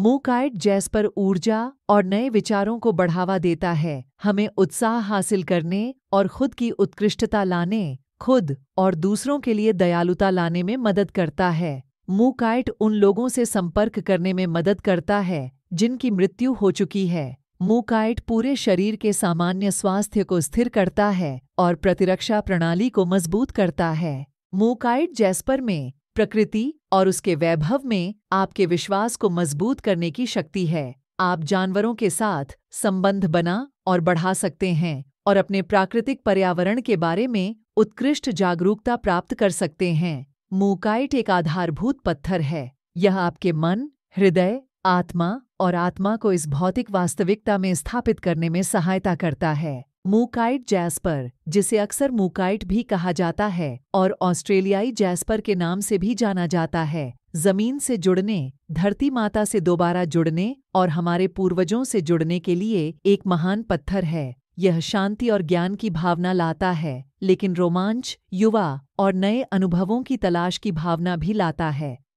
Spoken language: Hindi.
मूकाइट पर ऊर्जा और नए विचारों को बढ़ावा देता है हमें उत्साह हासिल करने और खुद की उत्कृष्टता लाने खुद और दूसरों के लिए दयालुता लाने में मदद करता है मूकाइट उन लोगों से संपर्क करने में मदद करता है जिनकी मृत्यु हो चुकी है मूकाइट पूरे शरीर के सामान्य स्वास्थ्य को स्थिर करता है और प्रतिरक्षा प्रणाली को मजबूत करता है मूकाइट जैस्पर में प्रकृति और उसके वैभव में आपके विश्वास को मजबूत करने की शक्ति है आप जानवरों के साथ संबंध बना और बढ़ा सकते हैं और अपने प्राकृतिक पर्यावरण के बारे में उत्कृष्ट जागरूकता प्राप्त कर सकते हैं मूकाइट एक आधारभूत पत्थर है यह आपके मन हृदय आत्मा और आत्मा को इस भौतिक वास्तविकता में स्थापित करने में सहायता करता है मूकाइट जैस्पर जिसे अक्सर मूकाइट भी कहा जाता है और ऑस्ट्रेलियाई जैस्पर के नाम से भी जाना जाता है जमीन से जुड़ने धरती माता से दोबारा जुड़ने और हमारे पूर्वजों से जुड़ने के लिए एक महान पत्थर है यह शांति और ज्ञान की भावना लाता है लेकिन रोमांच युवा और नए अनुभवों की तलाश की भावना भी लाता है